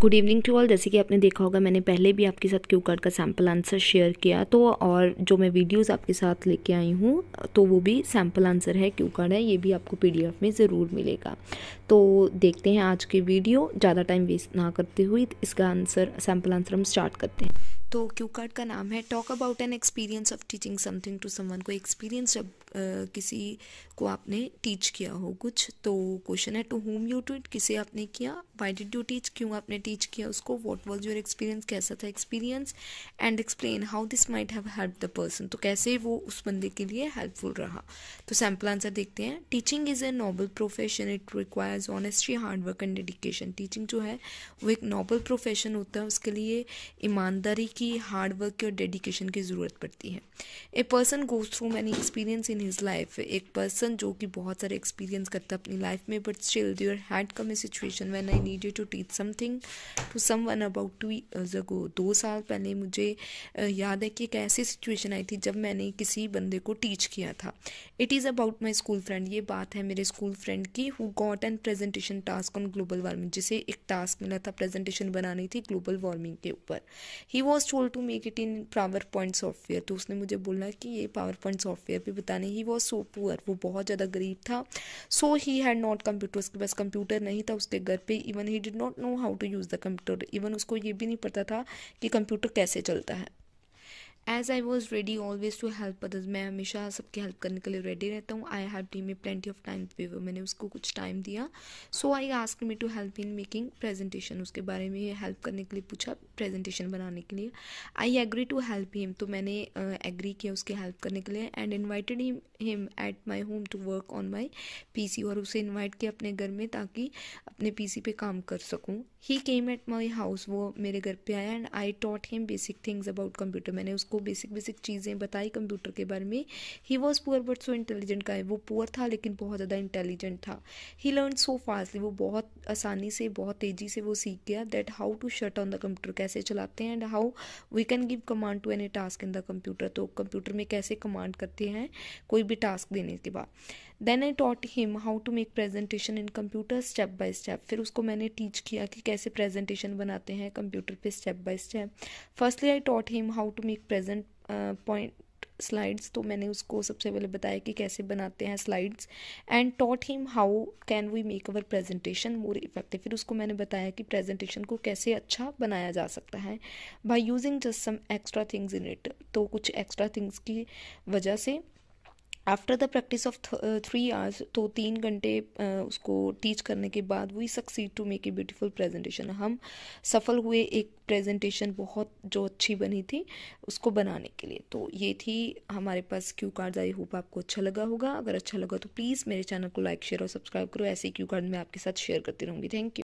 good evening to all जैसे कि आपने देखा होगा मैंने पहले भी आपके साथ क्यू कार्ड का सैम्पल आंसर शेयर किया तो और जो मैं वीडियोस आपके साथ लेके आई हूँ तो वो भी सैम्पल आंसर है क्यू कार्ड है ये भी आपको पीडीएफ में ज़रूर मिलेगा तो देखते हैं आज की वीडियो ज़्यादा टाइम वेस्ट ना करते हुए इसका आंसर सैम्पल आंसर हम स्टार्ट करते हैं तो क्यू कार्ड का नाम है talk about an experience of teaching something to someone कोई एक्सपीरियंस जब किसी को आपने टीच किया हो कुछ तो क्वेश्चन है to whom you to it किसे आपने किया वाई डिड यू टीच क्यों आपने टीच किया उसको वॉट वॉज योर एक्सपीरियंस कैसा था experience and explain how this might have help the person तो कैसे वो उस बंदे के लिए हेल्पफुल रहा तो सैम्पल आंसर देखते हैं teaching is a noble profession it requires honesty hard work and dedication teaching जो है वो एक नॉबल प्रोफेशन होता है उसके लिए ईमानदारी की ही हार्डवर्क की और डेडिकेशन की ज़रूरत पड़ती है a person goes through many experience in his life एक पर्सन जो कि बहुत सारे एक्सपीरियंस करता है अपनी लाइफ में but still there had come a situation when I need you to teach something to someone about two years ago दो साल पहले मुझे uh, याद है कि एक ऐसी सिचुएशन आई थी जब मैंने किसी बंदे को टीच किया था it is about my school friend ये बात है मेरे स्कूल फ्रेंड की who got an presentation task on global warming जिसे एक टास्क मिला था प्रेजेंटेशन बनानी थी ग्लोबल वार्मिंग के ऊपर ही was told to make it in PowerPoint software तो उसने मुझे बोला कि ये पावर पॉइंट सॉफ्टवेयर भी बताने ही वो सो पुअर वो बहुत ज़्यादा गरीब था so he had not computer उसके पास कंप्यूटर नहीं था उसके घर पे even he did not know how to use the computer even उसको ये भी नहीं पता था कि कंप्यूटर कैसे चलता है as I was ready always to help others मैं हमेशा सबकी हेल्प करने के लिए रेडी रहता हूँ I have the may plenty of time for मैंने उसको कुछ टाइम दिया so I ask me to help in making presentation उसके बारे में हेल्प करने के लिए पूछा प्रेजेंटेशन बनाने के लिए I agree to help him तो मैंने एग्री uh, किया उसकी हेल्प करने के लिए and invited him him at my home to work on my P C और उसे इन्वाइट किया अपने घर में ताकि अपने पी सी पे काम कर सकूँ ही केम एट माई हाउस वो मेरे घर पर आया and I taught him basic things about computer मैंने उसको उसको बेसिक बेसिक चीज़ें बताई कंप्यूटर के बारे में he was poor but so intelligent का है वो पुअर था लेकिन बहुत ज़्यादा इंटेलिजेंट था ही लर्न सो फास्टली वो बहुत आसानी से बहुत तेज़ी से वो सीख गया that how to shut on the computer कैसे चलाते हैं and how we can give command to any task in the computer तो कंप्यूटर में कैसे कमांड करते हैं कोई भी टास्क देने के बाद then I taught him how to make presentation in computer step by step फिर उसको मैंने टीच किया कि कैसे प्रेजेंटेशन बनाते हैं कंप्यूटर पे step by step firstly I taught him how to make present present point slides तो मैंने उसको सबसे पहले बताया कि कैसे बनाते हैं slides and taught him how can we make our presentation more effective फिर उसको मैंने बताया कि प्रेजेंटेशन को कैसे अच्छा बनाया जा सकता है by using just some extra things in it तो कुछ एक्स्ट्रा थिंग्स की वजह से after the practice of three hours तो तीन घंटे uh, उसको टीच करने के बाद we succeed to make a beautiful presentation हम सफल हुए एक प्रेजेंटेशन बहुत जो अच्छी बनी थी उसको बनाने के लिए तो ये थी हमारे पास क्यू कार्ड आई होप आपको अच्छा लगा होगा अगर अच्छा लगा तो प्लीज़ मेरे चैनल को लाइक शेयर और सब्सक्राइब करो ऐसे क्यू कार्ड मैं आपके साथ शेयर करती रहूँगी थैंक यू